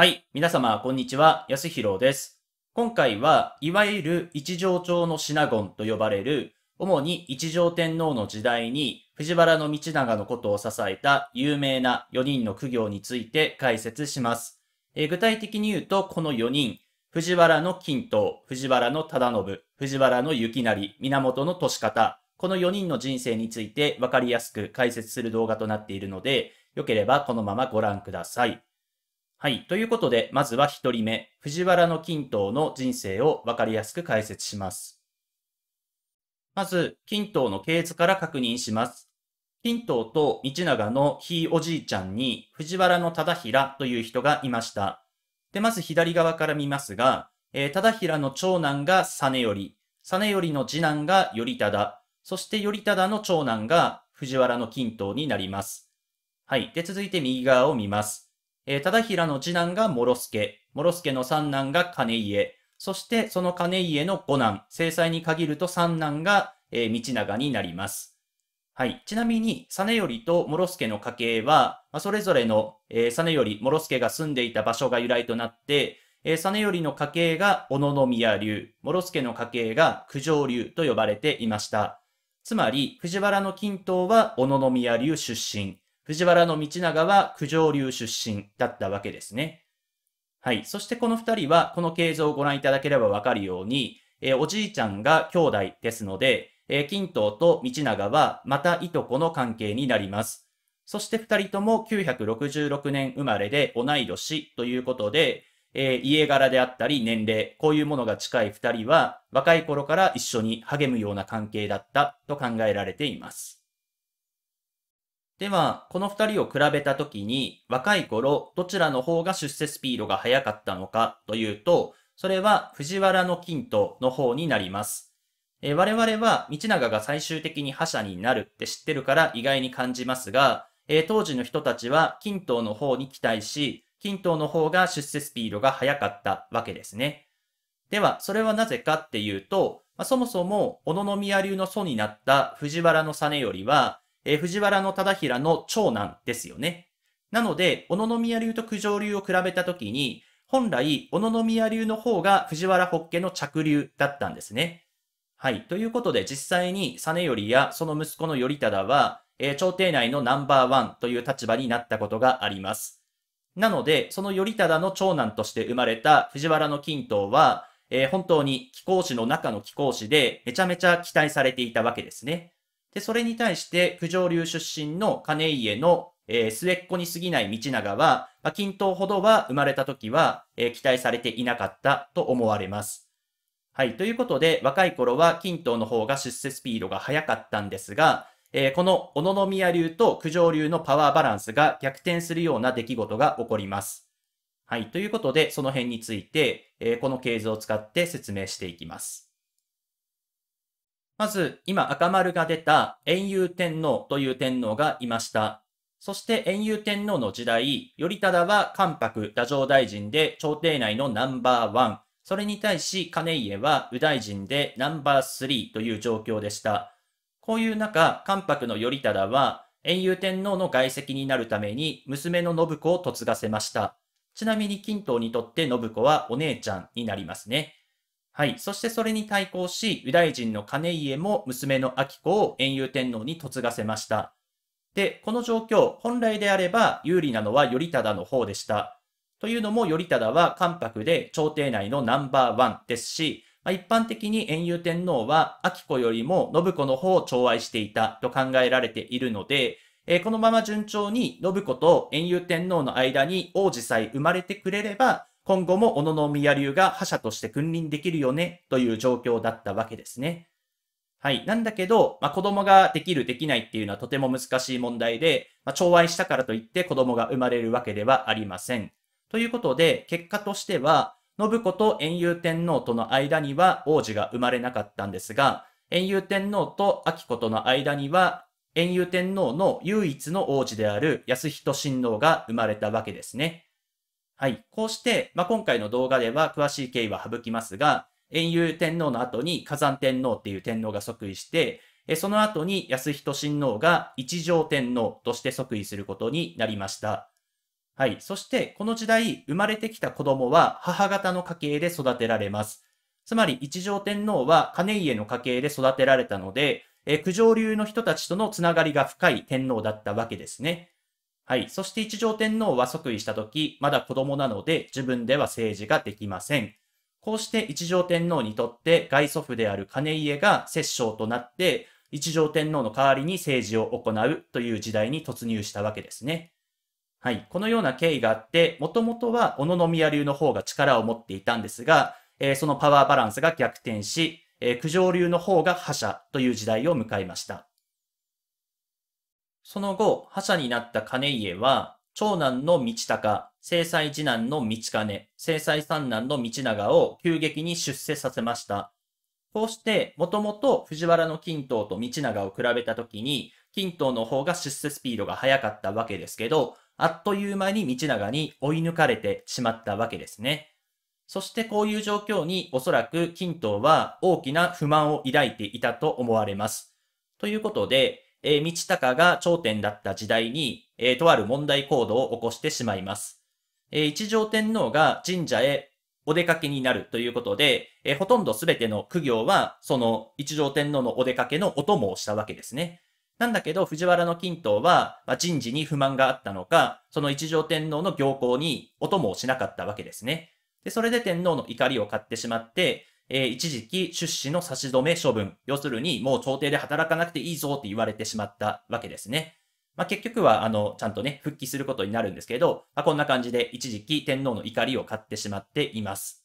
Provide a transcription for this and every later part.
はい。皆様、こんにちは。安弘です。今回は、いわゆる一条町のシナゴンと呼ばれる、主に一条天皇の時代に藤原道長のことを支えた有名な4人の苦行について解説します。えー、具体的に言うと、この4人、藤原の金東、藤原の忠信、藤原の幸成、源の利方、この4人の人生について分かりやすく解説する動画となっているので、よければこのままご覧ください。はい。ということで、まずは1人目、藤原の均等の人生をわかりやすく解説します。まず、均等の系図から確認します。均等と道長のひいおじいちゃんに藤原の忠平という人がいました。で、まず左側から見ますが、えー、忠平の長男が実頼、実頼の次男が頼忠、そして頼忠の長男が藤原の均等になります。はい。で、続いて右側を見ます。えー、忠平の次男が諸助、諸助の三男が金家、そしてその金家の五男、正妻に限ると三男が、えー、道長になります。はい。ちなみに、実りと諸助の家系は、まあ、それぞれの、えー、実頼、諸助が住んでいた場所が由来となって、えー、実りの家系が小野宮流、諸助の家系が九条流と呼ばれていました。つまり、藤原の均等は小野宮流出身、藤原道長は九条流出身だったわけですね。はい。そしてこの二人は、この形状をご覧いただければわかるように、えー、おじいちゃんが兄弟ですので、えー、金刀と道長はまたいとこの関係になります。そして二人とも966年生まれで同い年ということで、えー、家柄であったり年齢、こういうものが近い二人は若い頃から一緒に励むような関係だったと考えられています。では、この二人を比べたときに、若い頃、どちらの方が出世スピードが速かったのかというと、それは藤原の金との方になります。え我々は道長が最終的に覇者になるって知ってるから意外に感じますが、え当時の人たちは金刀の方に期待し、金刀の方が出世スピードが速かったわけですね。では、それはなぜかっていうと、まあ、そもそも、小野宮流の祖になった藤原の実よりは、えー、藤原の忠平の長男ですよね。なので、小野宮流と九条流を比べたときに、本来、小野宮流の方が藤原北家の着流だったんですね。はい。ということで、実際に実頼やその息子の頼忠は、えー、朝廷内のナンバーワンという立場になったことがあります。なので、その頼忠の長男として生まれた藤原の金刀は、えー、本当に貴公子の中の貴公子で、めちゃめちゃ期待されていたわけですね。で、それに対して、九条流出身の金家の、えー、末っ子に過ぎない道長は、まあ、均等ほどは生まれた時は、えー、期待されていなかったと思われます。はい。ということで、若い頃は均等の方が出世スピードが速かったんですが、えー、この小野宮流と九条流のパワーバランスが逆転するような出来事が起こります。はい。ということで、その辺について、えー、この系図を使って説明していきます。まず、今赤丸が出た遠遊天皇という天皇がいました。そして遠遊天皇の時代、頼忠は関白、太政大臣で朝廷内のナンバーワン。それに対し金家は右大臣でナンバースリーという状況でした。こういう中、関白の頼忠は、遠遊天皇の外籍になるために娘の信子を嫁がせました。ちなみに金藤にとって信子はお姉ちゃんになりますね。はい。そしてそれに対抗し、ユダヤ人の金家も娘の明子を遠遊天皇に嫁がせました。で、この状況、本来であれば有利なのは頼忠の方でした。というのも頼忠は関白で朝廷内のナンバーワンですし、まあ、一般的に遠遊天皇は明子よりも信子の方を寵愛していたと考えられているので、えー、このまま順調に信子と遠遊天皇の間に王子さえ生まれてくれれば、今後も小野宮流が覇者として君臨できるよねという状況だったわけですね。はい。なんだけど、まあ、子供ができる、できないっていうのはとても難しい問題で、まあ、愛したからといって子供が生まれるわけではありません。ということで、結果としては、信子と遠遊天皇との間には王子が生まれなかったんですが、遠遊天皇と秋子との間には、遠遊天皇の唯一の王子である安人親王が生まれたわけですね。はい。こうして、まあ、今回の動画では詳しい経緯は省きますが、遠遊天皇の後に火山天皇っていう天皇が即位して、その後に安人親王が一条天皇として即位することになりました。はい。そして、この時代、生まれてきた子供は母方の家系で育てられます。つまり、一条天皇は金家の家系で育てられたので、九条流の人たちとのつながりが深い天皇だったわけですね。はい。そして一条天皇は即位した時、まだ子供なので自分では政治ができません。こうして一条天皇にとって外祖父である金家が摂政となって、一条天皇の代わりに政治を行うという時代に突入したわけですね。はい。このような経緯があって、もともとは小野宮流の方が力を持っていたんですが、えー、そのパワーバランスが逆転し、えー、九条流の方が覇者という時代を迎えました。その後、覇者になった金家は、長男の道高、正妻次男の道金、正妻三男の道長を急激に出世させました。こうして、もともと藤原の金刀と道長を比べたときに、金刀の方が出世スピードが速かったわけですけど、あっという間に道長に追い抜かれてしまったわけですね。そしてこういう状況におそらく金刀は大きな不満を抱いていたと思われます。ということで、えー、道高が頂点だった時代に、えー、とある問題行動を起こしてしまいます。えー、一条天皇が神社へお出かけになるということで、えー、ほとんどすべての苦行は、その一条天皇のお出かけのお供をしたわけですね。なんだけど、藤原の金刀は、まあ、人事に不満があったのか、その一条天皇の行幸にお供をしなかったわけですね。で、それで天皇の怒りを買ってしまって、えー、一時期出資の差し止め処分、要するにもう朝廷で働かなくていいぞって言われてしまったわけですね。まあ、結局は、あの、ちゃんとね、復帰することになるんですけど、まあ、こんな感じで一時期天皇の怒りを買ってしまっています。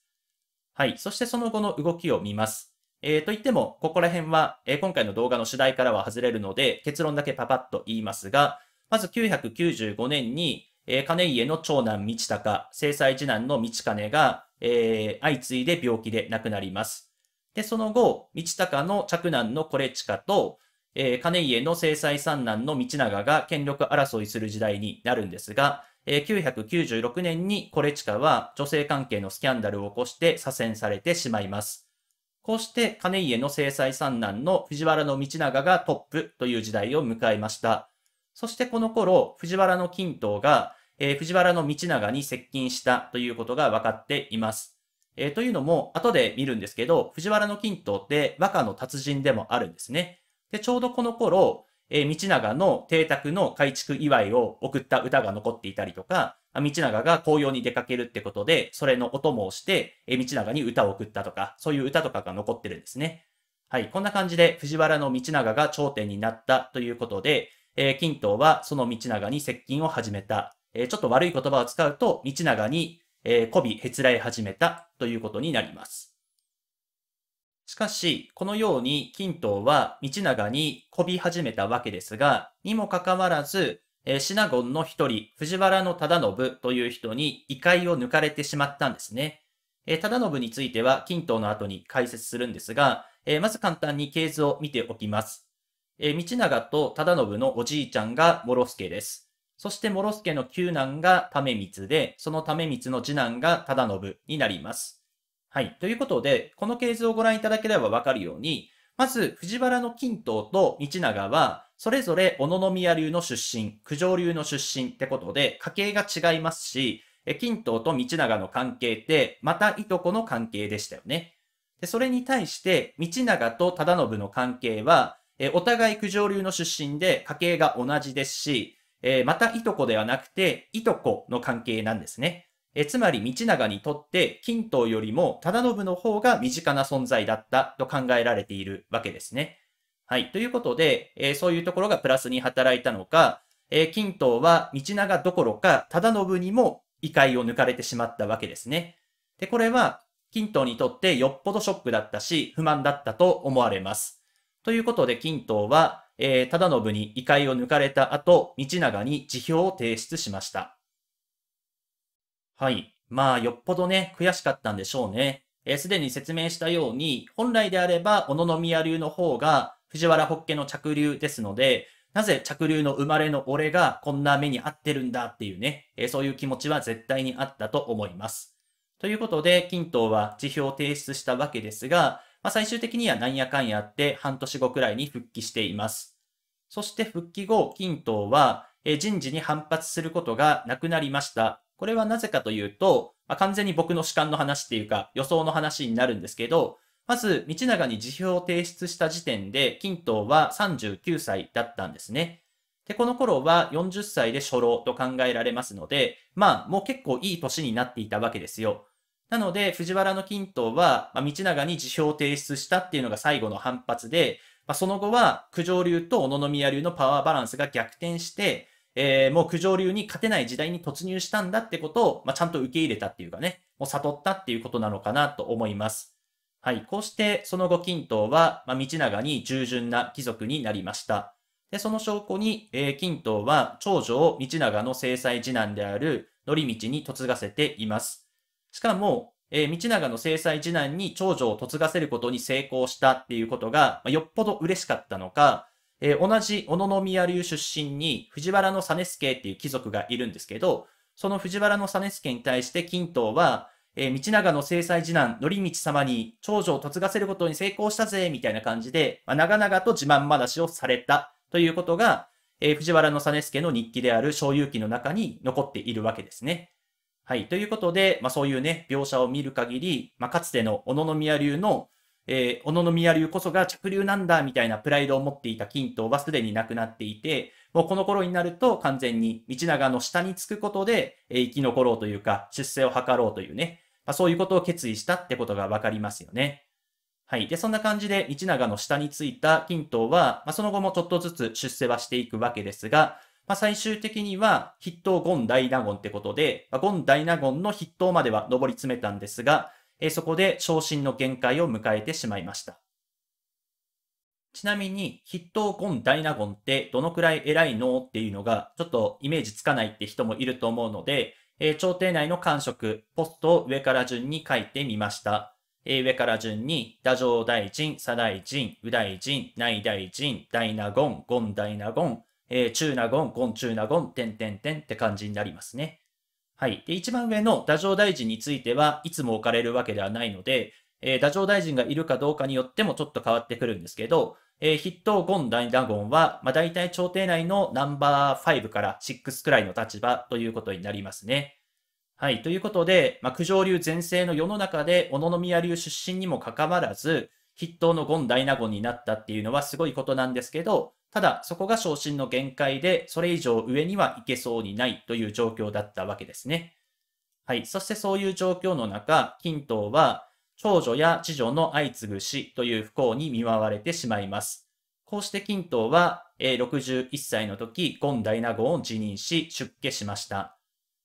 はい。そしてその後の動きを見ます。えー、と言っても、ここら辺は、えー、今回の動画の主題からは外れるので、結論だけパパッと言いますが、まず995年に、えー、金家の長男道隆、正妻次男の道金が、えー、相次いで病気で亡くなります。で、その後、道高の嫡男のコレチカと、えー、金家の正妻三男の道長が権力争いする時代になるんですが、えー、996年にコレチカは女性関係のスキャンダルを起こして左遷されてしまいます。こうして金家の正妻三男の藤原道長がトップという時代を迎えました。そしてこの頃、藤原の金刀がえー、藤原の道長に接近したということが分かっています。えー、というのも、後で見るんですけど、藤原の金刀って和歌の達人でもあるんですね。で、ちょうどこの頃、えー、道長の邸宅の改築祝いを送った歌が残っていたりとか、道長が紅葉に出かけるってことで、それのお供をして、え道長に歌を送ったとか、そういう歌とかが残ってるんですね。はい、こんな感じで藤原の道長が頂点になったということで、えー、金刀はその道長に接近を始めたえちょっと悪い言葉を使うと、道長に、え媚び、へつらい始めたということになります。しかし、このように金刀は道長に媚び始めたわけですが、にもかかわらず、えー、シナゴンの一人、藤原の忠信という人に異界を抜かれてしまったんですね。えー、忠信については、金刀の後に解説するんですが、えー、まず簡単に系図を見ておきます。えー、道長と忠信のおじいちゃんが諸助です。そして、諸助の九男が為光で、その為光の次男が忠信になります。はい。ということで、この系図をご覧いただければわかるように、まず、藤原の金刀と道長は、それぞれ小野宮流の出身、九条流の出身ってことで、家系が違いますし、金刀と道長の関係って、またいとこの関係でしたよね。でそれに対して、道長と忠信の関係は、お互い九条流の出身で家系が同じですし、えー、またいとこではなくて、いとこの関係なんですね。えつまり、道長にとって、金刀よりも忠信の方が身近な存在だったと考えられているわけですね。はい。ということで、えー、そういうところがプラスに働いたのか、えー、金刀は道長どころか、忠信にも異界を抜かれてしまったわけですね。で、これは、金刀にとってよっぽどショックだったし、不満だったと思われます。ということで、金刀は、えー、忠信に異界を抜かれた後、道長に辞表を提出しました。はい。まあ、よっぽどね、悔しかったんでしょうね。す、えー、で、に説明したように、本来であれば、小野宮流の方が、藤原北家の着流ですので、なぜ着流の生まれの俺がこんな目に遭ってるんだっていうね、えー、そういう気持ちは絶対にあったと思います。ということで、金東は辞表を提出したわけですが、まあ、最終的にはなんやかんやって半年後くらいに復帰しています。そして復帰後、金党は、え人事に反発することがなくなりました。これはなぜかというと、まあ、完全に僕の主観の話っていうか予想の話になるんですけど、まず、道長に辞表を提出した時点で、金党は39歳だったんですね。で、この頃は40歳で初老と考えられますので、まあ、もう結構いい年になっていたわけですよ。なので、藤原の均等は、まあ、道長に辞表を提出したっていうのが最後の反発で、まあ、その後は、九条流と小野宮流のパワーバランスが逆転して、えー、もう九条流に勝てない時代に突入したんだってことを、まあ、ちゃんと受け入れたっていうかね、もう悟ったっていうことなのかなと思います。はい。こうして、その後、均等は、まあ、道長に従順な貴族になりました。で、その証拠に、えー、均等は、長女を道長の正妻次男である、み道に嫁がせています。しかも、えー、道長の制裁次男に長女を嫁がせることに成功したっていうことが、まあ、よっぽど嬉しかったのか、えー、同じ小野宮流出身に藤原の実助っていう貴族がいるんですけど、その藤原の実助に対して金刀は、えー、道長の制裁次男、則道様に長女を嫁がせることに成功したぜ、みたいな感じで、まあ、長々と自慢話をされたということが、えー、藤原の実助の日記である小遊記の中に残っているわけですね。はい。ということで、まあそういうね、描写を見る限り、まあかつての小野宮流の、えー、小野宮流こそが着流なんだみたいなプライドを持っていた金刀はすでになくなっていて、もうこの頃になると完全に道長の下につくことで、えー、生き残ろうというか、出世を図ろうというね、まあ、そういうことを決意したってことがわかりますよね。はい。で、そんな感じで、道長の下についた金刀は、まあ、その後もちょっとずつ出世はしていくわけですが、まあ、最終的には筆頭ゴン・ダイナゴンってことで、まあ、ゴン・ダイナゴンの筆頭までは上り詰めたんですが、えそこで昇進の限界を迎えてしまいました。ちなみに、筆頭ゴン・ダイナゴンってどのくらい偉いのっていうのが、ちょっとイメージつかないって人もいると思うので、えー、朝廷内の官職、ポストを上から順に書いてみました。えー、上から順に、太政大臣、左大臣、右大臣、内大臣、ダイナゴン、ゴン・ダイナゴン、えー、チュ言、ナゴン、点、点点って感じになりますね。はい。で、一番上の太政大臣についてはいつも置かれるわけではないので、えー、太政大臣がいるかどうかによってもちょっと変わってくるんですけど、えー、筆頭言大納言は、まあ、大体朝廷内のナンバー5から6くらいの立場ということになりますね。はい。ということで、まあ、九条流全盛の世の中で、小野宮流出身にもかかわらず、筆頭の言大納言になったっていうのはすごいことなんですけど、ただ、そこが昇進の限界で、それ以上上には行けそうにないという状況だったわけですね。はい。そしてそういう状況の中、金藤は、長女や次女の相次ぐ死という不幸に見舞われてしまいます。こうして金藤は、61歳の時、権大納言を辞任し、出家しました。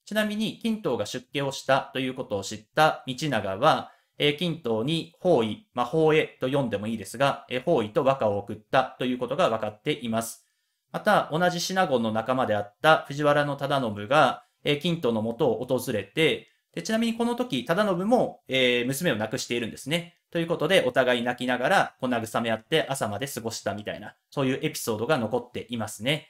ちなみに、金藤が出家をしたということを知った道長は、え均等に方位、まあ、方へと読んでもいいですが、え方位と和歌を送ったということが分かっています。また、同じシナゴンの仲間であった藤原忠信が、え金等のもとを訪れて、で、ちなみにこの時、忠信も、えー、娘を亡くしているんですね。ということで、お互い泣きながら、こぐ慰め合って朝まで過ごしたみたいな、そういうエピソードが残っていますね。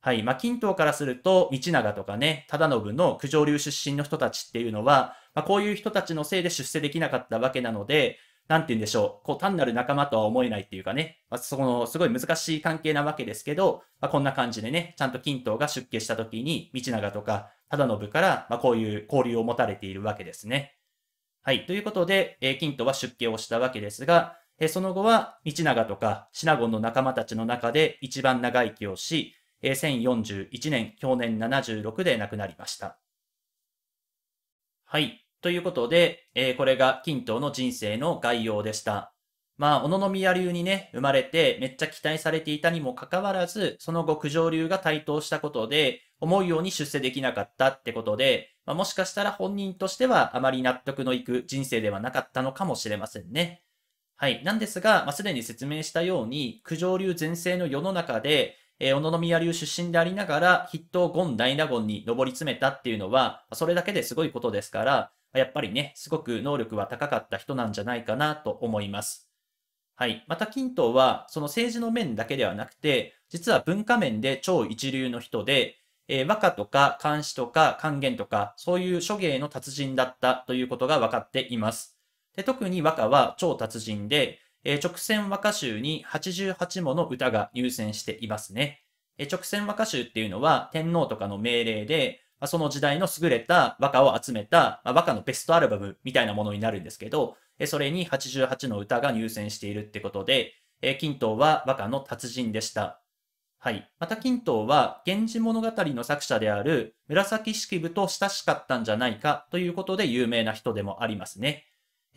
はい。まあ、近東からすると、道長とかね、忠信の九条流出身の人たちっていうのは、まあ、こういう人たちのせいで出世できなかったわけなので、なんて言うんでしょう。こう、単なる仲間とは思えないっていうかね、まあ、その、すごい難しい関係なわけですけど、まあ、こんな感じでね、ちゃんと近東が出家した時に、道長とか忠信から、まあ、こういう交流を持たれているわけですね。はい。ということで、えー、近東は出家をしたわけですが、えー、その後は、道長とか、品言の仲間たちの中で一番長生きをし、1041年、去年76で亡くなりました。はい。ということで、えー、これが金藤の人生の概要でした。まあ、小野宮流にね、生まれてめっちゃ期待されていたにもかかわらず、その後九条流が台頭したことで、思うように出世できなかったってことで、まあ、もしかしたら本人としてはあまり納得のいく人生ではなかったのかもしれませんね。はい。なんですが、まあ、すでに説明したように、九条流全盛の世の中で、えー、小野宮流出身でありながら、筆頭ゴン、大納言に上り詰めたっていうのは、それだけですごいことですから、やっぱりね、すごく能力は高かった人なんじゃないかなと思います。はい。また、金東は、その政治の面だけではなくて、実は文化面で超一流の人で、えー、和歌とか漢詩とか還元とか、そういう諸芸の達人だったということが分かっています。で特に和歌は超達人で、えー、直線和歌集に88もの歌が入選していますね。えー、直線和歌集っていうのは天皇とかの命令で、まあ、その時代の優れた和歌を集めた、まあ、和歌のベストアルバムみたいなものになるんですけど、えー、それに88の歌が入選しているってことで、えー、金刀は和歌の達人でした。はい。また金刀は、源氏物語の作者である紫式部と親しかったんじゃないかということで有名な人でもありますね。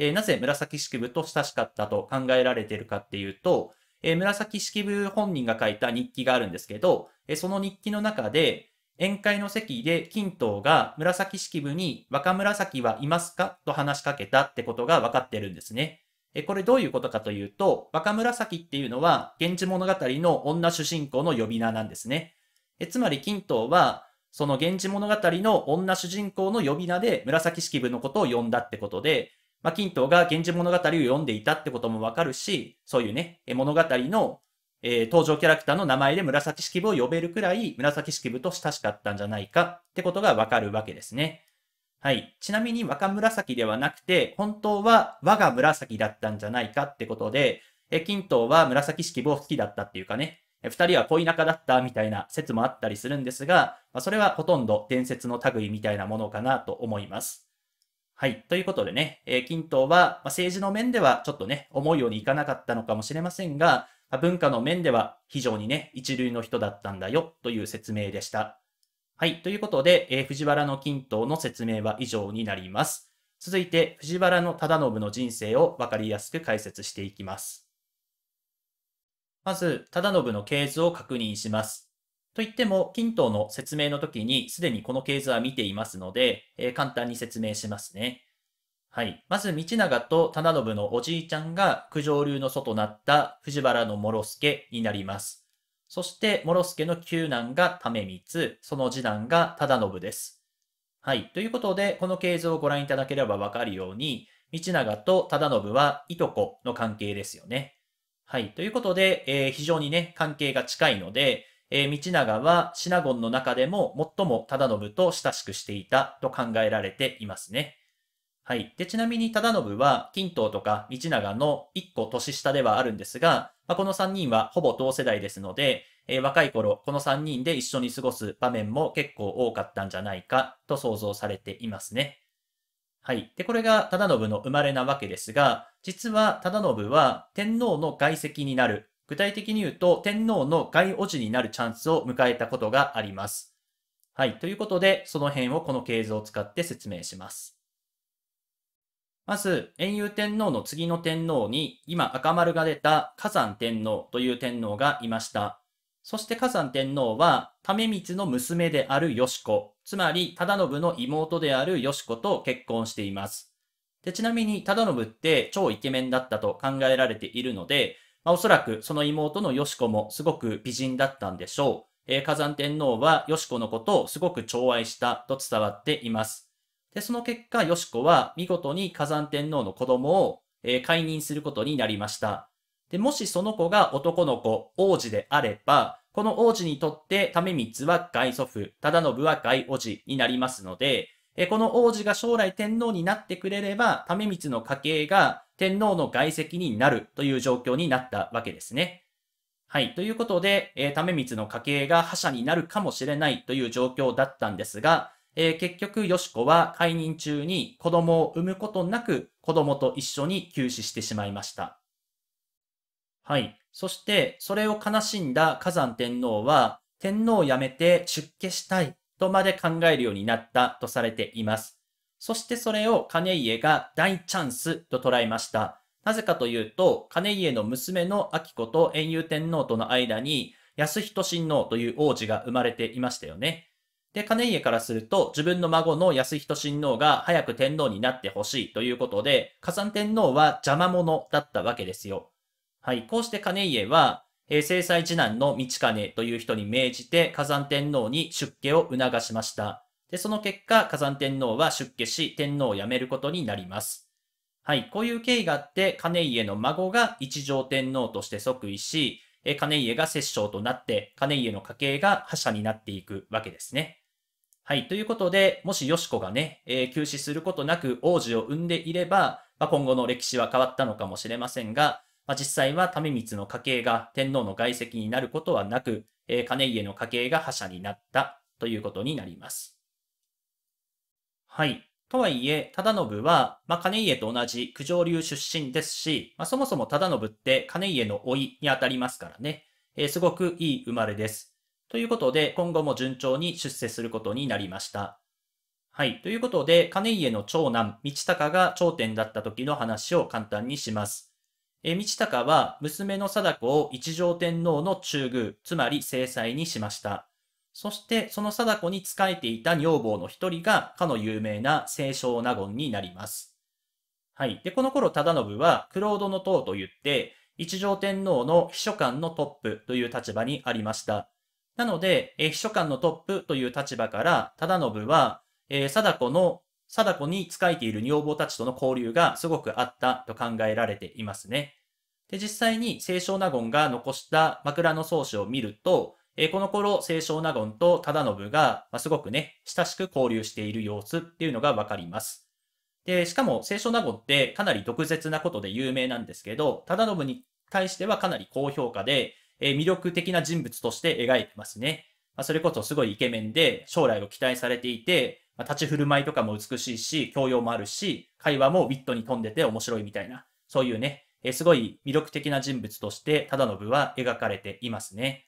えー、なぜ紫式部と親しかったと考えられているかっていうと、えー、紫式部本人が書いた日記があるんですけど、えー、その日記の中で、宴会の席で金刀が紫式部に若紫はいますかと話しかけたってことが分かってるんですね。えこれどういうことかというと、若紫っていうのは、源氏物語の女主人公の呼び名なんですね。えつまり金刀は、その源氏物語の女主人公の呼び名で紫式部のことを呼んだってことで、まあ、金刀が源氏物語を読んでいたってこともわかるし、そういうね、物語の、えー、登場キャラクターの名前で紫式部を呼べるくらい、紫式部と親しかったんじゃないかってことがわかるわけですね。はい。ちなみに若紫ではなくて、本当は我が紫だったんじゃないかってことで、え金刀は紫式部を好きだったっていうかね、二人は恋仲だったみたいな説もあったりするんですが、まあ、それはほとんど伝説の類みたいなものかなと思います。はい。ということでね、えー、均等は、ま政治の面ではちょっとね、思うようにいかなかったのかもしれませんが、ま文化の面では非常にね、一流の人だったんだよという説明でした。はい。ということで、えー、藤原の均等の説明は以上になります。続いて、藤原の忠信の人生をわかりやすく解説していきます。まず、忠信の系図を確認します。といっても、均等の説明の時にすでにこの系図は見ていますので、えー、簡単に説明しますね。はい。まず、道長と忠信のおじいちゃんが九条流の祖となった藤原の諸助になります。そして、諸助の九男が為光、その次男が忠信です。はい。ということで、この系図をご覧いただければわかるように、道長と忠信はいとこの関係ですよね。はい。ということで、えー、非常にね、関係が近いので、えー、道長はシナゴンの中でも最も忠信と親しくしていたと考えられていますね。はい。で、ちなみに忠信は、金刀とか道長の1個年下ではあるんですが、まあ、この3人はほぼ同世代ですので、えー、若い頃、この3人で一緒に過ごす場面も結構多かったんじゃないかと想像されていますね。はい。で、これが忠信の生まれなわけですが、実は忠信は天皇の外籍になる具体的に言うと、天皇の外おじになるチャンスを迎えたことがあります。はい。ということで、その辺をこの系図を使って説明します。まず、遠遊天皇の次の天皇に、今赤丸が出た火山天皇という天皇がいました。そして火山天皇は、為光の娘であるよし子、つまり忠信の妹であるよし子と結婚しています。でちなみに忠信って超イケメンだったと考えられているので、まあ、おそらくその妹のよしコもすごく美人だったんでしょう。えー、火山天皇はよしコのことをすごく寵愛したと伝わっています。で、その結果、よしコは見事に火山天皇の子供を、えー、解任することになりました。で、もしその子が男の子、王子であれば、この王子にとって、為光は外祖父、忠信は外おじになりますので、えこの王子が将来天皇になってくれれば、為光の家系が天皇の外籍になるという状況になったわけですね。はい。ということで、え為光の家系が覇者になるかもしれないという状況だったんですが、えー、結局、よしこは解任中に子供を産むことなく子供と一緒に休止してしまいました。はい。そして、それを悲しんだ火山天皇は、天皇を辞めて出家したいとまで考えるようになったとされています。そしてそれを金家が大チャンスと捉えました。なぜかというと、金家の娘の明子と遠遊天皇との間に、安仁親王という王子が生まれていましたよね。で、金家からすると、自分の孫の安仁親王が早く天皇になってほしいということで、火山天皇は邪魔者だったわけですよ。はい、こうして金家は、え制裁次男の道金という人に命じて火山天皇に出家を促しました。で、その結果、火山天皇は出家し、天皇を辞めることになります。はい、こういう経緯があって、金家の孫が一条天皇として即位し、え金家が摂政となって、金家の家系が覇者になっていくわけですね。はい。ということで、もしよしこがね、えー、休止することなく王子を産んでいれば、まあ、今後の歴史は変わったのかもしれませんが、まあ、実際は為光の家系が天皇の外籍になることはなく、えー、金家の家系が覇者になったということになります。はい。とはいえ、忠信は、まあ、金家と同じ九条流出身ですし、まあ、そもそも忠信って金家の老いにあたりますからね、えー、すごくいい生まれです。ということで、今後も順調に出世することになりました。はい。ということで、金家の長男、道隆が頂点だった時の話を簡単にします。え道隆は娘の貞子を一条天皇の中宮、つまり正妻にしました。そしてその貞子に仕えていた女房の一人がかの有名な清少納言になります。はい。で、この頃忠信はクロードの塔と言って、一条天皇の秘書官のトップという立場にありました。なので、え秘書官のトップという立場から、忠信は、えー、貞子の貞子に仕えている女房たちとの交流がすごくあったと考えられていますね。で、実際に清少納言が残した枕草子を見ると、えこの頃、清少納言と忠信が、ますごくね、親しく交流している様子っていうのがわかります。で、しかも、清少納言ってかなり毒舌なことで有名なんですけど、忠信に対してはかなり高評価で、え魅力的な人物として描いてますね。まあ、それこそすごいイケメンで、将来を期待されていて、まあ、立ち振る舞いとかも美しいし、教養もあるし、会話もウィットに富んでて面白いみたいな、そういうね、えすごい魅力的な人物として、忠信は描かれていますね。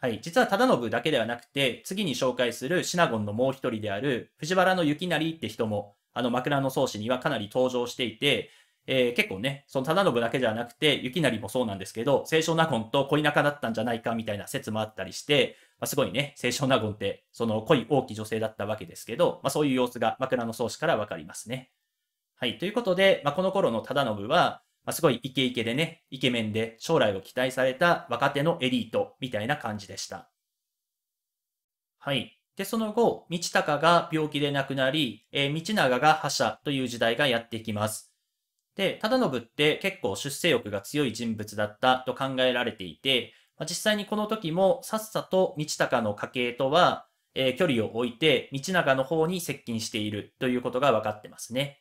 はい。実は忠信だけではなくて、次に紹介するシナゴンのもう一人である、藤原の幸成って人も、あの、枕草子にはかなり登場していて、えー、結構ね、その忠信だけじゃなくて、雪成もそうなんですけど、清少納言と恋仲だったんじゃないかみたいな説もあったりして、まあ、すごいね、清少納言って、そのい大きい女性だったわけですけど、まあ、そういう様子が枕草子からわかりますね。はい。ということで、まあ、この頃の忠信は、まあ、すごいイケイケでね、イケメンで将来を期待された若手のエリートみたいな感じでした。はい。で、その後、道隆が病気で亡くなり、えー、道長が覇者という時代がやってきます。で、忠信って結構出世欲が強い人物だったと考えられていて、まあ、実際にこの時もさっさと道高の家系とは、えー、距離を置いて道長の方に接近しているということが分かってますね。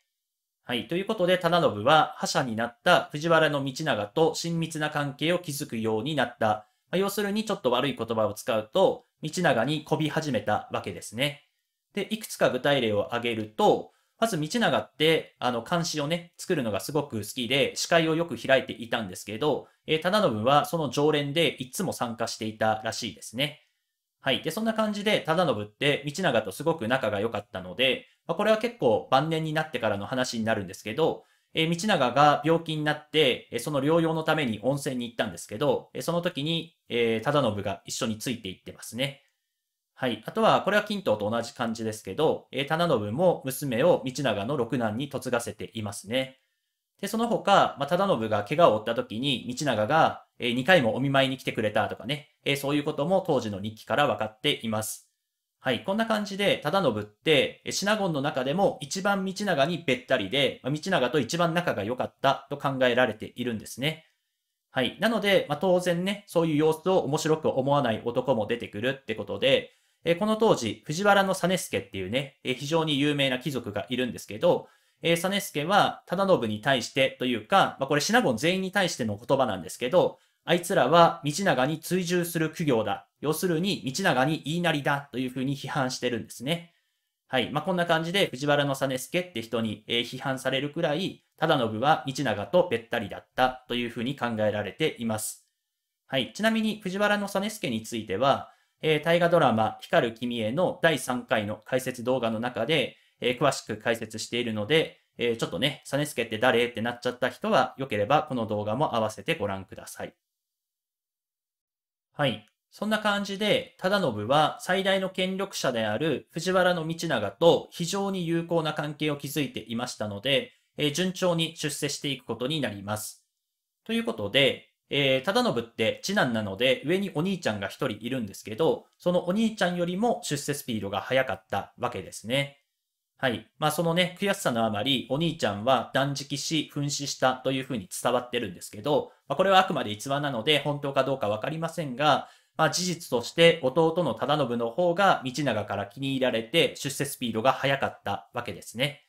はい。ということで、忠信は覇者になった藤原道長と親密な関係を築くようになった。まあ、要するにちょっと悪い言葉を使うと、道長に媚び始めたわけですね。で、いくつか具体例を挙げると、まず道長って、あの、監視をね、作るのがすごく好きで、司会をよく開いていたんですけど、えー、忠信はその常連でいつも参加していたらしいですね。はい。で、そんな感じで、忠信って道長とすごく仲が良かったので、まあ、これは結構晩年になってからの話になるんですけど、えー、道長が病気になって、えー、その療養のために温泉に行ったんですけど、えー、その時に、えー、忠信が一緒について行ってますね。はい。あとは、これは金刀と同じ感じですけど、えー、棚信も娘を道長の六男に嫁がせていますね。で、その他、まあ、忠信が怪我を負った時に、道長が、えー、2回もお見舞いに来てくれたとかね、えー、そういうことも当時の日記から分かっています。はい、こんな感じで、忠信って、シナゴンの中でも一番道長にべったりで、まあ、道長と一番仲が良かったと考えられているんですね。はい。なので、まあ、当然ね、そういう様子を面白く思わない男も出てくるってことで、えこの当時、藤原の実助っていうね、え非常に有名な貴族がいるんですけど、え実助は忠信に対してというか、まあ、これシナゴン全員に対しての言葉なんですけど、あいつらは道長に追従する苦行だ。要するに道長に言いなりだというふうに批判してるんですね。はい。まあ、こんな感じで藤原の実助って人に、え批判されるくらい、忠信は道長とべったりだったというふうに考えられています。はい。ちなみに藤原の実助については、えー、大河ドラマ、光る君への第3回の解説動画の中で、えー、詳しく解説しているので、えー、ちょっとね、サネスケって誰ってなっちゃった人は、良ければこの動画も合わせてご覧ください。はい。そんな感じで、忠信は最大の権力者である藤原道長と非常に友好な関係を築いていましたので、えー、順調に出世していくことになります。ということで、えー、忠信って次男なので、上にお兄ちゃんが一人いるんですけど、そのお兄ちゃんよりも出世スピードが速かったわけですね。はい。まあ、そのね、悔しさのあまり、お兄ちゃんは断食し、噴死したというふうに伝わってるんですけど、まあ、これはあくまで逸話なので、本当かどうかわかりませんが、まあ、事実として弟の忠信の方が道長から気に入られて出世スピードが速かったわけですね。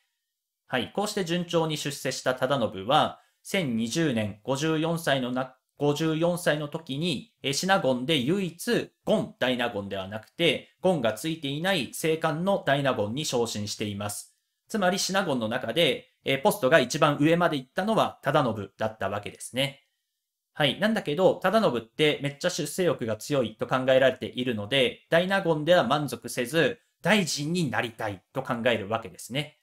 はい。こうして順調に出世した忠信は、1020年54歳の夏。54歳の時に、シナゴンで唯一、ゴンダイナゴンではなくて、ゴンがついていない聖還のダイナゴンに昇進しています。つまりシナゴンの中で、ポストが一番上まで行ったのは忠信だったわけですね。はい。なんだけど、忠信ってめっちゃ出世欲が強いと考えられているので、ダイナゴンでは満足せず、大臣になりたいと考えるわけですね。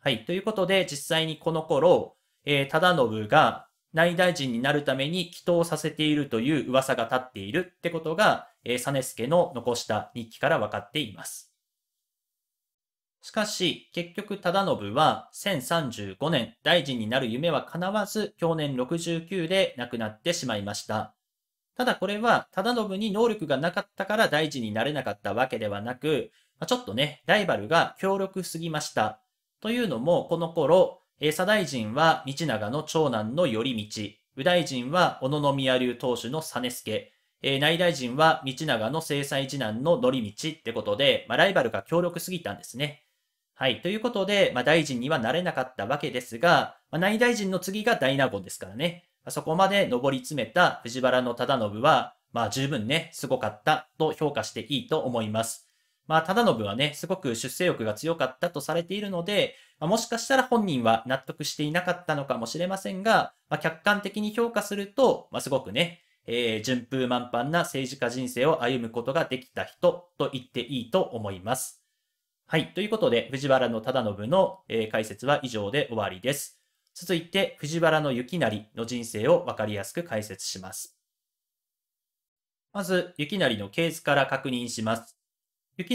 はい。ということで、実際にこの頃、えー、忠信が内大臣になるために祈祷させているという噂が立っているってことが、えー、実助の残した日記から分かっています。しかし、結局忠信は1035年大臣になる夢は叶わず、去年69で亡くなってしまいました。ただこれは、忠信に能力がなかったから大臣になれなかったわけではなく、ちょっとね、ライバルが強力すぎました。というのも、この頃、えー、左大臣は道長の長男の頼道、右大臣は小野宮流当主の実助、えー、内大臣は道長の正妻次男のり道ってことで、まあ、ライバルが強力すぎたんですね。はい。ということで、まあ、大臣にはなれなかったわけですが、まあ、内大臣の次が大納言ですからね。まあ、そこまで上り詰めた藤原忠信は、まあ、十分ね、すごかったと評価していいと思います。まあ、忠信はね、すごく出世欲が強かったとされているので、まあ、もしかしたら本人は納得していなかったのかもしれませんが、まあ、客観的に評価すると、まあ、すごくね、えー、順風満帆な政治家人生を歩むことができた人と言っていいと思います。はい。ということで、藤原の忠信の、えー、解説は以上で終わりです。続いて、藤原の幸成の人生をわかりやすく解説します。まず、幸成の系図から確認します。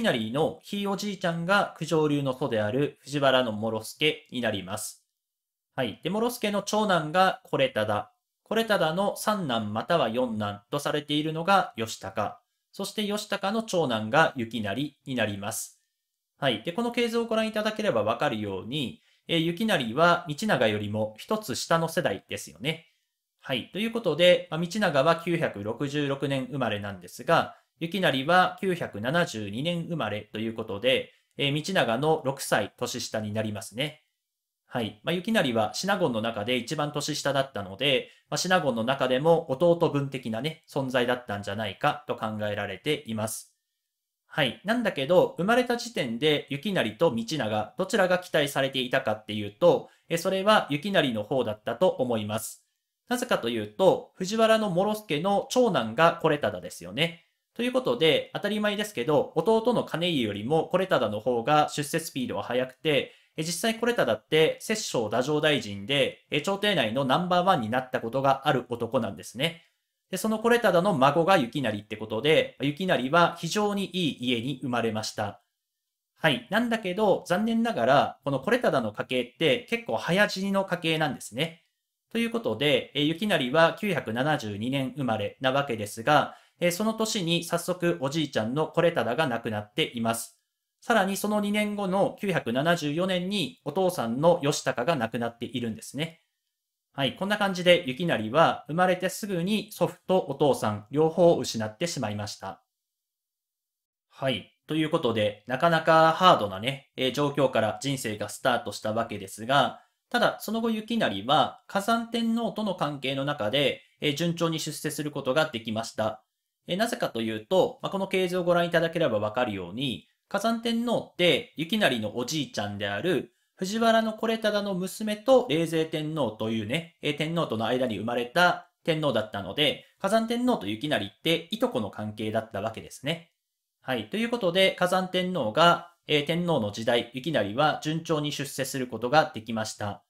な成のひいおじいちゃんが九条流の祖である藤原の諸助になります。はい。で、諸助の長男がこれただ。これただの三男または四男とされているのが吉高。そして吉高の長男がなりになります。はい。で、この系図をご覧いただければわかるように、えー、な成は道長よりも一つ下の世代ですよね。はい。ということで、まあ、道長は966年生まれなんですが、雪成は972年生まれということで、えー、道長の6歳年下になりますね。はい。まあ、雪成はシナゴンの中で一番年下だったので、まあ、シナゴンの中でも弟分的なね、存在だったんじゃないかと考えられています。はい。なんだけど、生まれた時点で雪成と道長、どちらが期待されていたかっていうと、えそれは雪成の方だったと思います。なぜかというと、藤原の諸助の長男がこれただですよね。ということで、当たり前ですけど、弟の金家よりもコレタダの方が出世スピードは速くて、実際コレタダって摂政太政大臣で、朝廷内のナンバーワンになったことがある男なんですね。で、そのコレタダの孫が雪成ってことで、雪成は非常にいい家に生まれました。はい。なんだけど、残念ながら、このコレタダの家系って結構早死にの家系なんですね。ということで、雪成は972年生まれなわけですが、えその年に早速おじいちゃんのコレタダが亡くなっています。さらにその2年後の974年にお父さんの義高が亡くなっているんですね。はい、こんな感じで雪成は生まれてすぐに祖父とお父さん両方を失ってしまいました。はい。ということで、なかなかハードなね、え状況から人生がスタートしたわけですが、ただ、その後雪成は火山天皇との関係の中で、え順調に出世することができました。えなぜかというと、まあ、この形図をご覧いただければわかるように、火山天皇って雪成のおじいちゃんである藤原のこれただの娘と冷泉天皇というね、え天皇との間に生まれた天皇だったので、火山天皇と雪成っていとこの関係だったわけですね。はい。ということで、火山天皇が、え天皇の時代、雪成は順調に出世することができました。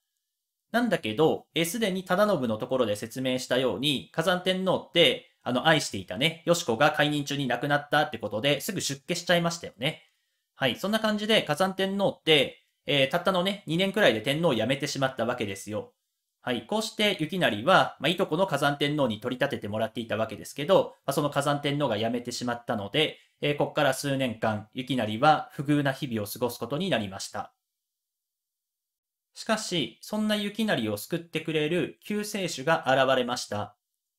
なんだけど、す、えー、で、に忠信のところで説明したように、火山天皇って、あの、愛していたね、よしこが解任中に亡くなったってことで、すぐ出家しちゃいましたよね。はい、そんな感じで、火山天皇って、えー、たったのね、2年くらいで天皇を辞めてしまったわけですよ。はい、こうして雪成は、まあ、いとこの火山天皇に取り立ててもらっていたわけですけど、まあ、その火山天皇が辞めてしまったので、えー、ここから数年間、雪成は不遇な日々を過ごすことになりました。しかし、そんな雪成を救ってくれる救世主が現れました。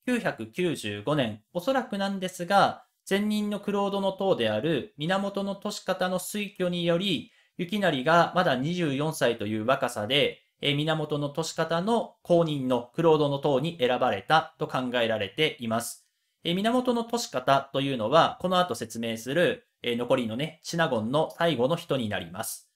995年、おそらくなんですが、前任の黒人の塔である源の利方の推挙により、雪成がまだ24歳という若さで、え源の利方の公認の黒人の塔に選ばれたと考えられています。え源の利方というのは、この後説明する、え残りのね、シナゴンの最後の人になります。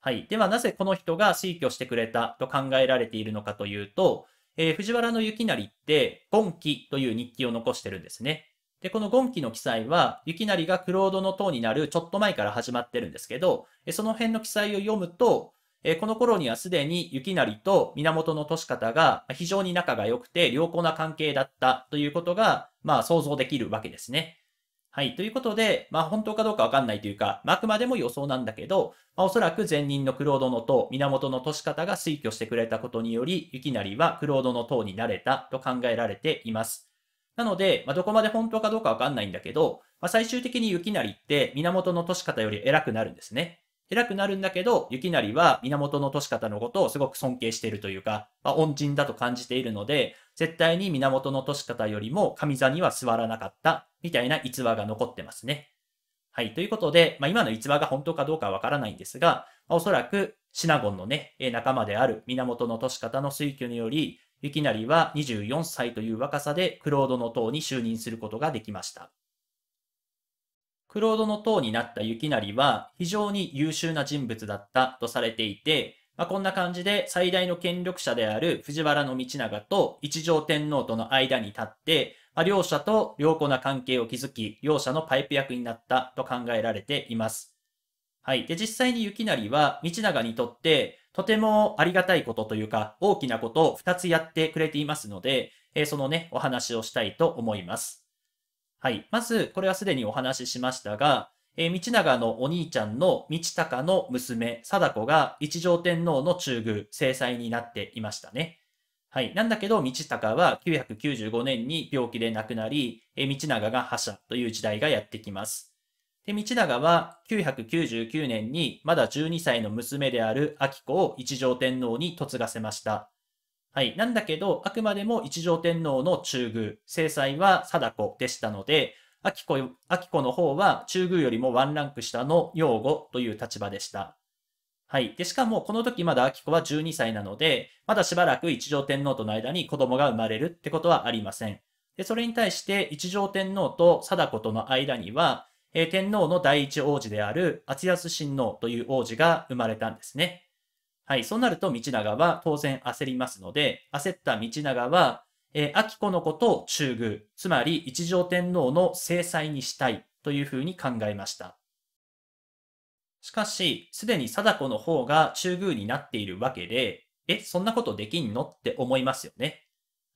はい。では、なぜこの人が推挙してくれたと考えられているのかというと、えー、藤原の幸成って、ゴンキという日記を残してるんですね。で、このゴンキの記載は、幸成がクロードの塔になるちょっと前から始まってるんですけど、その辺の記載を読むと、えこの頃にはすでに幸成と源利方が非常に仲が良くて良好な関係だったということが、まあ想像できるわけですね。はい。ということで、まあ本当かどうかわかんないというか、まあ、あくまでも予想なんだけど、まあ、おそらく前任のード殿塔、源の利方が推挙してくれたことにより、雪成はード殿塔になれたと考えられています。なので、まあ、どこまで本当かどうかわかんないんだけど、まあ、最終的に雪成って源の利方より偉くなるんですね。偉くなるんだけど、雪成は源利方のことをすごく尊敬しているというか、まあ、恩人だと感じているので、絶対に源利方よりも上座には座らなかった、みたいな逸話が残ってますね。はい。ということで、まあ、今の逸話が本当かどうかわからないんですが、まあ、おそらくシナゴンのね、仲間である源利方の推挙により、雪成は24歳という若さでクロードの塔に就任することができました。クロードの塔になった雪成は非常に優秀な人物だったとされていて、まあ、こんな感じで最大の権力者である藤原道長と一条天皇との間に立って、まあ、両者と良好な関係を築き、両者のパイプ役になったと考えられています。はい。で、実際に雪成は道長にとってとてもありがたいことというか大きなことを2つやってくれていますので、えー、そのね、お話をしたいと思います。はい。まず、これはすでにお話ししましたが、えー、道長のお兄ちゃんの道隆の娘、貞子が一条天皇の中宮、正妻になっていましたね。はい。なんだけど、道隆は995年に病気で亡くなり、え道長が覇者という時代がやってきます。で、道長は999年にまだ12歳の娘である秋子を一条天皇に嫁がせました。はい。なんだけど、あくまでも一条天皇の中宮、正妻は貞子でしたので、秋子、秋子の方は中宮よりもワンランク下の養護という立場でした。はい。で、しかもこの時まだ秋子は12歳なので、まだしばらく一条天皇との間に子供が生まれるってことはありません。で、それに対して一条天皇と貞子との間には、えー、天皇の第一王子である厚安親王という王子が生まれたんですね。はい、そうなると道長は当然焦りますので、焦った道長は、えー、秋子のことを中宮、つまり一条天皇の制裁にしたいというふうに考えました。しかし、すでに貞子の方が中宮になっているわけで、え、そんなことできんのって思いますよね。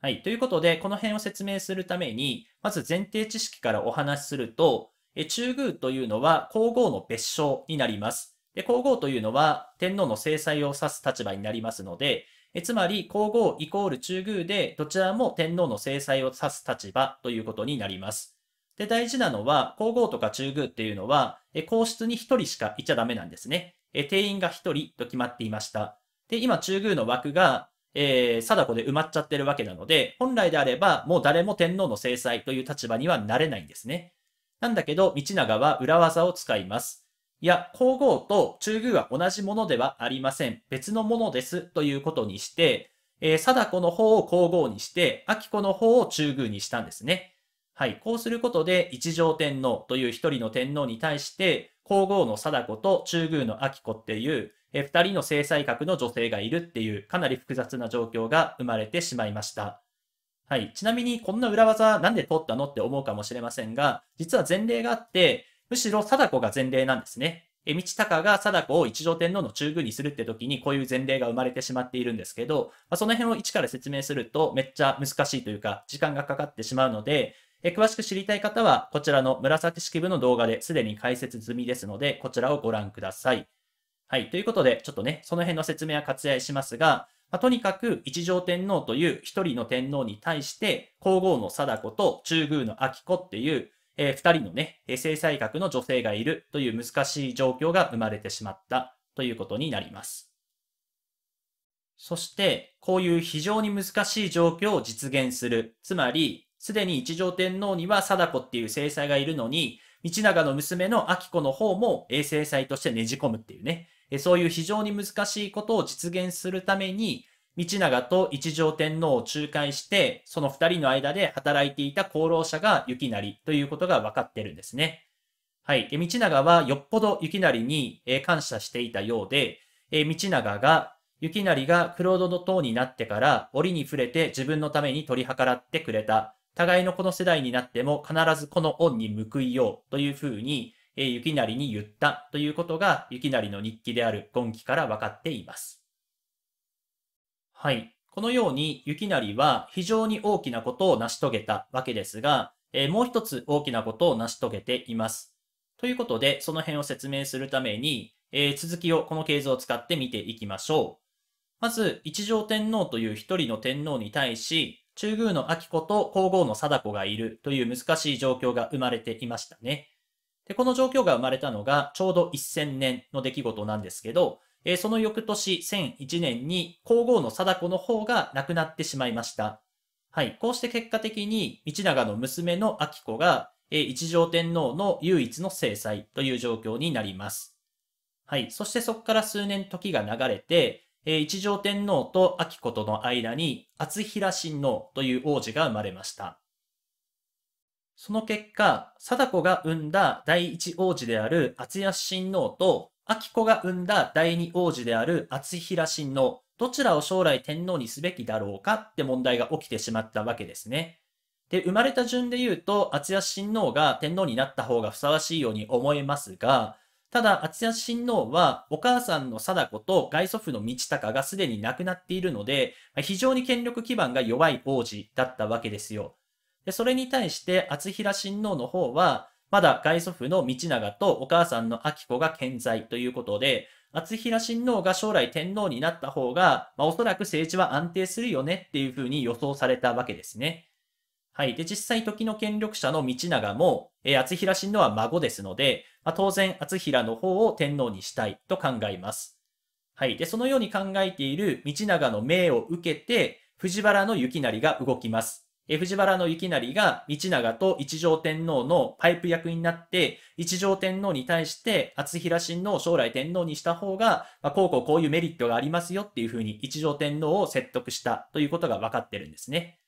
はい。ということで、この辺を説明するために、まず前提知識からお話しすると、え中宮というのは皇后の別称になります。で、皇后というのは天皇の制裁を指す立場になりますので、えつまり皇后イコール中宮でどちらも天皇の制裁を指す立場ということになります。で、大事なのは皇后とか中宮っていうのは、え皇室に1人しかいちゃダメなんですね。え定員が1人と決まっていました。で、今中宮の枠が、えー、貞子で埋まっちゃってるわけなので、本来であればもう誰も天皇の制裁という立場にはなれないんですね。なんだけど、道長は裏技を使います。いや、皇后と中宮は同じものではありません。別のものですということにして、えー、貞子の方を皇后にして、明子の方を中宮にしたんですね。はい。こうすることで、一条天皇という一人の天皇に対して、皇后の貞子と中宮の明子っていう、二人の正妻格の女性がいるっていう、かなり複雑な状況が生まれてしまいました。はい。ちなみに、こんな裏技なんで取ったのって思うかもしれませんが、実は前例があって、むしろ貞子が前例なんですね。え、道隆が貞子を一条天皇の中宮にするって時にこういう前例が生まれてしまっているんですけど、まあ、その辺を一から説明するとめっちゃ難しいというか、時間がかかってしまうので、え詳しく知りたい方は、こちらの紫式部の動画ですでに解説済みですので、こちらをご覧ください。はい。ということで、ちょっとね、その辺の説明は割愛しますが、まあ、とにかく一条天皇という一人の天皇に対して、皇后の貞子と中宮の秋子っていう、えー、2人のね、制裁格の女性がいるという難しい状況が生まれてしまったということになります。そして、こういう非常に難しい状況を実現する。つまり、すでに一条天皇には貞子っていう制裁がいるのに、道長の娘の秋子の方も制裁としてねじ込むっていうね、そういう非常に難しいことを実現するために、道長と一条天皇を仲介して、その二人の間で働いていた功労者が雪成ということが分かってるんですね。はい。道長はよっぽど雪成に感謝していたようで、道長が、雪成が黒戸の塔になってから折に触れて自分のために取り計らってくれた。互いのこの世代になっても必ずこの恩に報いようというふうに、雪成に言ったということが雪成の日記である今期から分かっています。はい。このように、雪成は非常に大きなことを成し遂げたわけですが、えー、もう一つ大きなことを成し遂げています。ということで、その辺を説明するために、えー、続きをこの系図を使って見ていきましょう。まず、一条天皇という一人の天皇に対し、中宮の秋子と皇后の貞子がいるという難しい状況が生まれていましたね。で、この状況が生まれたのがちょうど1000年の出来事なんですけど、えー、その翌年1001年に皇后の貞子の方が亡くなってしまいました。はい。こうして結果的に道長の娘の明子が、えー、一条天皇の唯一の正妻という状況になります。はい。そしてそこから数年時が流れて、えー、一条天皇と明子との間に厚平親王という王子が生まれました。その結果、貞子が生んだ第一王子である厚安親王と秋子が生んだ第二王子である厚平親王、どちらを将来天皇にすべきだろうかって問題が起きてしまったわけですね。で、生まれた順で言うと、厚谷親王が天皇になった方がふさわしいように思えますが、ただ、厚谷親王は、お母さんの貞子と外祖父の道隆がすでに亡くなっているので、非常に権力基盤が弱い王子だったわけですよ。でそれに対して、厚平親王の方は、まだ外祖父の道長とお母さんの秋子が健在ということで、厚平親王が将来天皇になった方が、まあ、おそらく政治は安定するよねっていうふうに予想されたわけですね。はい。で、実際時の権力者の道長も、えー、厚平親王は孫ですので、まあ、当然厚平の方を天皇にしたいと考えます。はい。で、そのように考えている道長の命を受けて、藤原の行成が動きます。藤原の行成が道長と一条天皇のパイプ役になって、一条天皇に対して厚平親王を将来天皇にした方が、まあ、こうこうこういうメリットがありますよっていうふうに一条天皇を説得したということが分かってるんですね。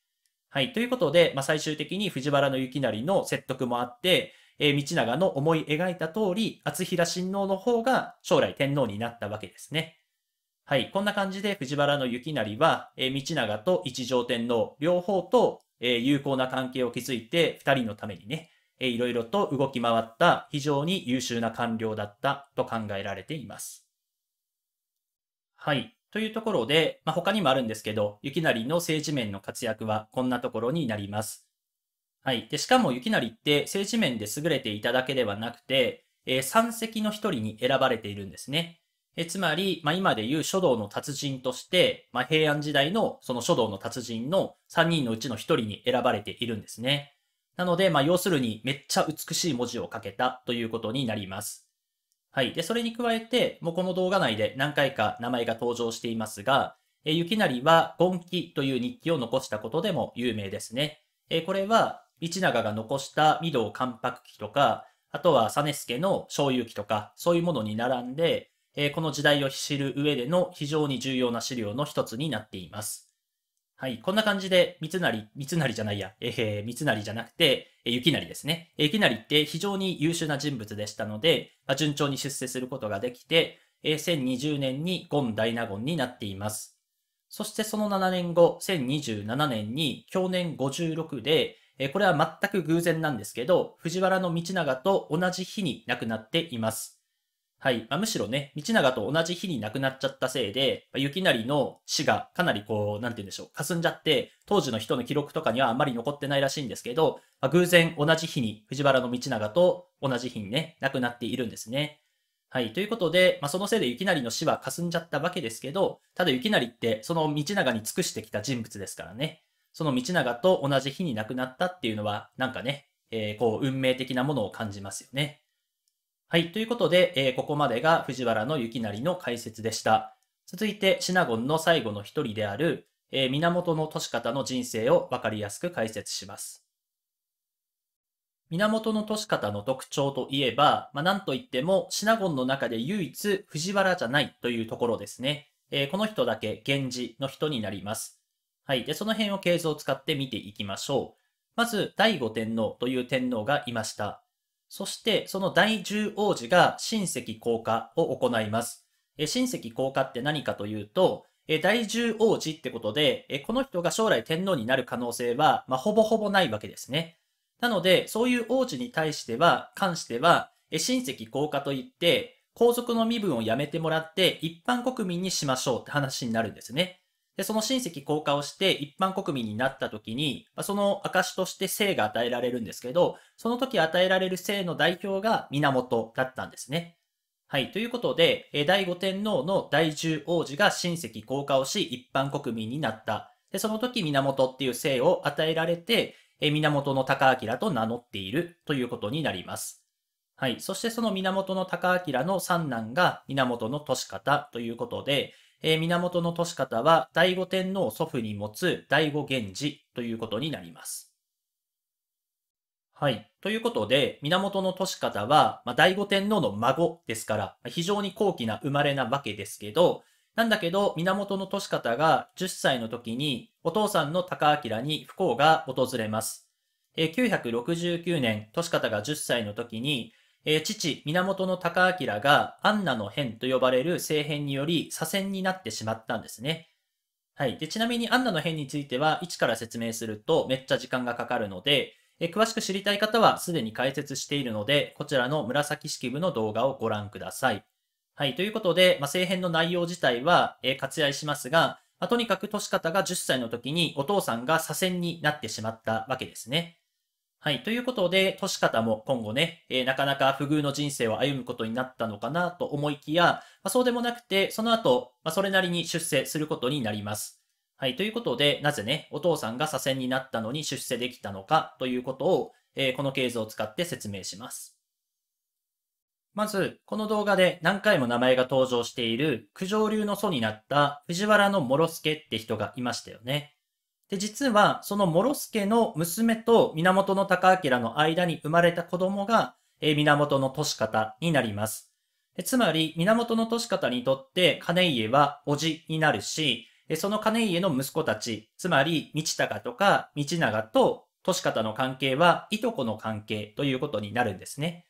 はい。ということで、まあ、最終的に藤原行成の説得もあって、え道長の思い描いた通り、厚平親王の方が将来天皇になったわけですね。はい。こんな感じで藤原行成は、え道長と一条天皇両方とえー、有効な関係を築いて、二人のためにね、えー、いろいろと動き回った非常に優秀な官僚だったと考えられています。はい。というところで、まあ、他にもあるんですけど、雪成の政治面の活躍はこんなところになります。はい。で、しかも雪成って政治面で優れていただけではなくて、えー、三席の一人に選ばれているんですね。えつまり、まあ、今でいう書道の達人として、まあ、平安時代のその書道の達人の3人のうちの1人に選ばれているんですね。なので、まあ、要するにめっちゃ美しい文字を書けたということになります。はい。で、それに加えて、もうこの動画内で何回か名前が登場していますが、え雪成はゴンキという日記を残したことでも有名ですね。えこれは、道長が残した御堂関白記とか、あとはサネスケの醤油記とか、そういうものに並んで、えー、この時代を知る上での非常に重要な資料の一つになっています。はい。こんな感じで、三成、三成じゃないや、えー、三成じゃなくて、えー、雪成ですね。雪成って非常に優秀な人物でしたので、まあ、順調に出世することができて、えー、1020年にゴン大納言になっています。そしてその7年後、1027年に、去年56で、えー、これは全く偶然なんですけど、藤原道長と同じ日に亡くなっています。はい。まあ、むしろね、道長と同じ日に亡くなっちゃったせいで、まあ、雪成の死がかなりこう、なんて言うんでしょう、霞んじゃって、当時の人の記録とかにはあまり残ってないらしいんですけど、まあ、偶然同じ日に藤原道長と同じ日にね、亡くなっているんですね。はい。ということで、まあ、そのせいで雪成の死は霞んじゃったわけですけど、ただ雪成ってその道長に尽くしてきた人物ですからね。その道長と同じ日に亡くなったっていうのは、なんかね、えー、こう、運命的なものを感じますよね。はい。ということで、えー、ここまでが藤原の雪成の解説でした。続いて、シナゴンの最後の一人である、えー、源市方の人生をわかりやすく解説します。源の市方の特徴といえば、まあ、なんといっても、シナゴンの中で唯一藤原じゃないというところですね。えー、この人だけ源氏の人になります。はい。で、その辺を系図を使って見ていきましょう。まず、第五天皇という天皇がいました。そしてその第10王子が親戚降下を行います。え親戚降下って何かというと、え第10王子ってことで、えこの人が将来天皇になる可能性は、まあ、ほぼほぼないわけですね。なので、そういう王子に対しては、関しては、え親戚降下といって、皇族の身分をやめてもらって一般国民にしましょうって話になるんですね。で、その親戚降下をして一般国民になった時に、まその証として姓が与えられるんですけど、その時与えられる姓の代表が源だったんですね。はい。ということで、第五天皇の第10王子が親戚降下をし一般国民になった。で、その時源っていう姓を与えられて、源の高明と名乗っているということになります。はい。そしてその源の高明の三男が源の利方ということで、えー、源利方は醍醐天皇祖父に持つ醍醐源氏ということになります。はい。ということで、源利方は、まあ、醍醐天皇の孫ですから、非常に高貴な生まれなわけですけど、なんだけど、源利方が10歳の時に、お父さんの高明に不幸が訪れます。え969年、利方が10歳の時に、えー、父、源高明がアンナの変と呼ばれる政変により左遷になってしまったんですね。はい。で、ちなみにアンナの変については、一から説明するとめっちゃ時間がかかるので、えー、詳しく知りたい方はすでに解説しているので、こちらの紫式部の動画をご覧ください。はい。ということで、まあ、政変の内容自体は、えー、割愛しますが、まあ、とにかく年方が10歳の時にお父さんが左遷になってしまったわけですね。はい。ということで、年方も今後ね、えー、なかなか不遇の人生を歩むことになったのかなと思いきや、まあ、そうでもなくて、その後、まあ、それなりに出世することになります。はい。ということで、なぜね、お父さんが左遷になったのに出世できたのかということを、えー、この系図を使って説明します。まず、この動画で何回も名前が登場している、九条流の祖になった藤原の諸助って人がいましたよね。で、実は、その諸助の娘と源高明の間に生まれた子供が、えー、源年方になります。つまり、源の年方にとって金家は叔父になるし、その金家の息子たち、つまり、道高とか道長と年方の関係はいとこの関係ということになるんですね。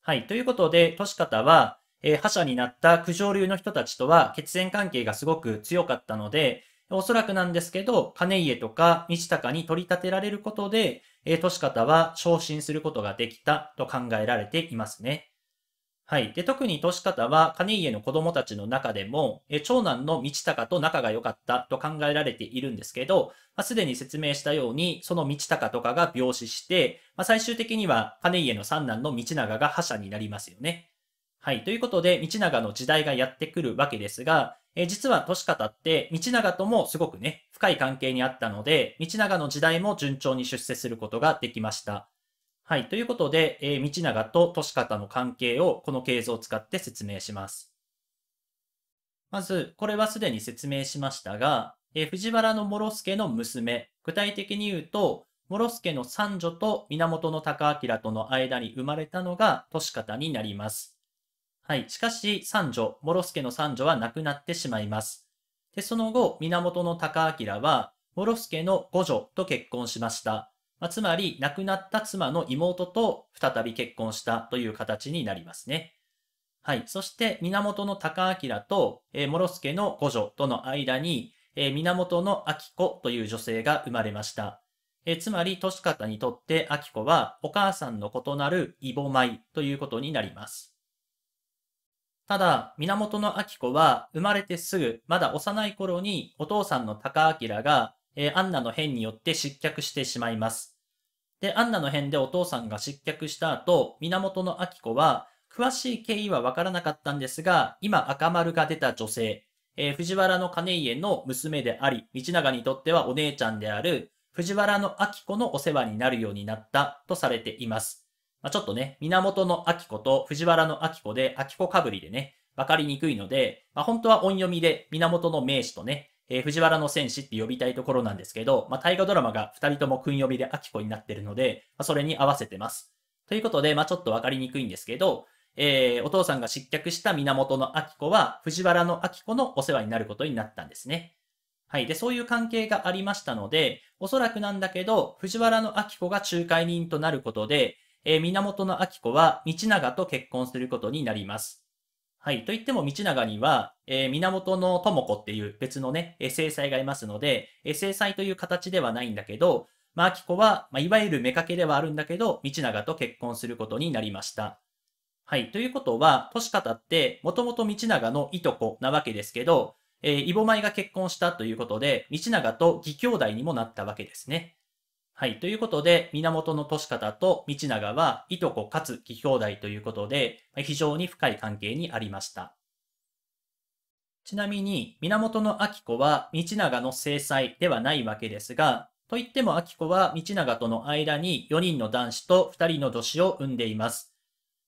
はい。ということで、年方は、えー、覇者になった九条流の人たちとは血縁関係がすごく強かったので、おそらくなんですけど、金家とか道高に取り立てられることで、えー、都市方は昇進することができたと考えられていますね。はい。で、特に都市方は金家の子供たちの中でも、えー、長男の道高と仲が良かったと考えられているんですけど、まあ、すでに説明したように、その道高とかが病死して、まあ、最終的には金家の三男の道長が覇者になりますよね。はい。ということで、道長の時代がやってくるわけですが、えー、実は利方って道長ともすごくね、深い関係にあったので、道長の時代も順調に出世することができました。はい。ということで、えー、道長と利方の関係をこの系図を使って説明します。まず、これはすでに説明しましたが、えー、藤原諸助の娘、具体的に言うと、諸助の三女と源高明との間に生まれたのが利方になります。はい。しかし、三女、諸助の三女は亡くなってしまいます。で、その後、源高明は、諸助の五女と結婚しました。まあ、つまり、亡くなった妻の妹と再び結婚したという形になりますね。はい。そして、源高明と、えー、諸助の五女との間に、えー、源の明子という女性が生まれました。えー、つまり、年方にとって明子は、お母さんの異なる異母イということになります。ただ、源明子は生まれてすぐ、まだ幼い頃にお父さんの高明が、えー、アンナの変によって失脚してしまいます。で、アンナの変でお父さんが失脚した後、源明子は、詳しい経緯はわからなかったんですが、今赤丸が出た女性、えー、藤原の金家の娘であり、道長にとってはお姉ちゃんである、藤原の明子のお世話になるようになったとされています。まあ、ちょっとね、源の秋子と藤原の秋子で、秋子かぶりでね、わかりにくいので、まあ、本当は音読みで源の名詞とね、えー、藤原の戦士って呼びたいところなんですけど、まあ、大河ドラマが二人とも訓読みで秋子になってるので、まあ、それに合わせてます。ということで、まあ、ちょっとわかりにくいんですけど、えー、お父さんが失脚した源の秋子は、藤原の秋子のお世話になることになったんですね。はい。で、そういう関係がありましたので、おそらくなんだけど、藤原の秋子が仲介人となることで、えー、源明子は道長と結婚することになります。はい。と言っても道長には、えー、源の智子っていう別のね、えー、正がいますので、えー、正という形ではないんだけど、まあ、明子は、まあ、いわゆる妾ではあるんだけど、道長と結婚することになりました。はい。ということは、年方って、もともと道長のいとこなわけですけど、えー、イボマイが結婚したということで、道長と義兄弟にもなったわけですね。はい。ということで、源の利方と道長は、いとこかつ義兄弟ということで、非常に深い関係にありました。ちなみに、源の秋子は道長の制裁ではないわけですが、といっても秋子は道長との間に4人の男子と2人の女子を産んでいます。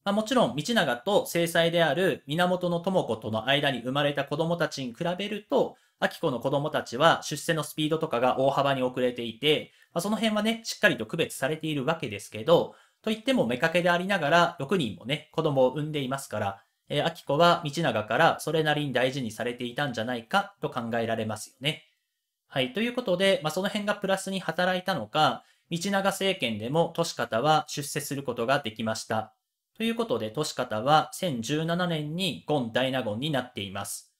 まあ、もちろん、道長と制裁である源の智子との間に生まれた子供たちに比べると、秋子の子供たちは出世のスピードとかが大幅に遅れていて、まあ、その辺はね、しっかりと区別されているわけですけど、と言っても目かけでありながら6人もね、子供を産んでいますから、えー、秋子は道長からそれなりに大事にされていたんじゃないかと考えられますよね。はい。ということで、まあ、その辺がプラスに働いたのか、道長政権でも年方は出世することができました。ということで、年方は1017年にゴイ大納言になっています。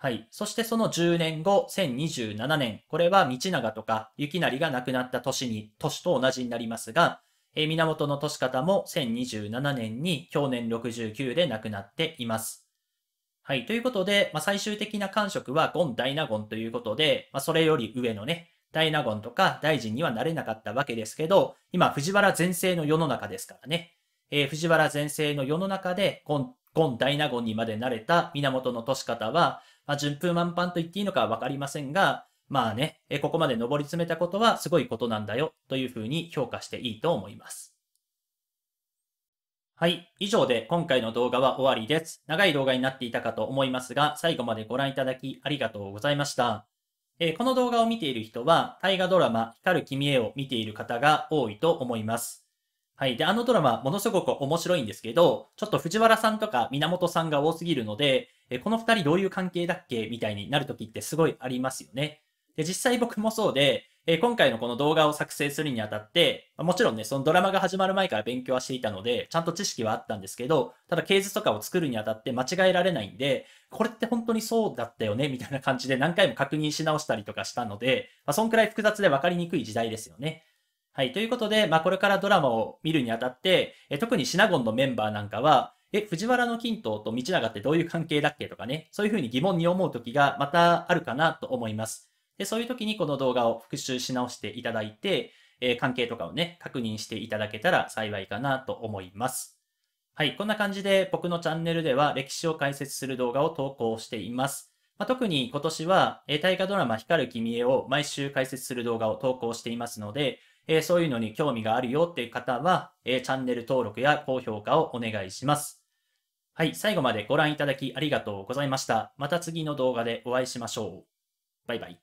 はい。そしてその10年後、1027年、これは道長とか雪成が亡くなった年に、年と同じになりますが、えー、源年方も1027年に去年69で亡くなっています。はい。ということで、まあ、最終的な官職はゴン・大納言ということで、まあ、それより上のね、大納言とか大臣にはなれなかったわけですけど、今、藤原前世の世の中ですからね。えー、藤原前世の世の中でゴン、ゴン大納言にまでなれた源の年方は、まあ、順風満帆と言っていいのかはわかりませんが、まあね、ここまで上り詰めたことはすごいことなんだよというふうに評価していいと思います。はい。以上で今回の動画は終わりです。長い動画になっていたかと思いますが、最後までご覧いただきありがとうございました。えー、この動画を見ている人は、大河ドラマ、光る君へを見ている方が多いと思います。はい。で、あのドラマ、ものすごく面白いんですけど、ちょっと藤原さんとか源さんが多すぎるので、えこの2人どういう関係だっけみたいになるときってすごいありますよね。で、実際僕もそうで、え今回のこの動画を作成するにあたって、もちろんね、そのドラマが始まる前から勉強はしていたので、ちゃんと知識はあったんですけど、ただ系図とかを作るにあたって間違えられないんで、これって本当にそうだったよねみたいな感じで何回も確認し直したりとかしたので、まあ、そんくらい複雑で分かりにくい時代ですよね。はい。ということで、まあ、これからドラマを見るにあたって、え特にシナゴンのメンバーなんかは、え、藤原の金刀と道長ってどういう関係だっけとかね、そういうふうに疑問に思う時がまたあるかなと思います。で、そういう時にこの動画を復習し直していただいて、えー、関係とかをね、確認していただけたら幸いかなと思います。はい、こんな感じで僕のチャンネルでは歴史を解説する動画を投稿しています。まあ、特に今年は、えー、大河ドラマ光る君へを毎週解説する動画を投稿していますので、えー、そういうのに興味があるよっていう方は、えー、チャンネル登録や高評価をお願いします。はい、最後までご覧いただきありがとうございました。また次の動画でお会いしましょう。バイバイ。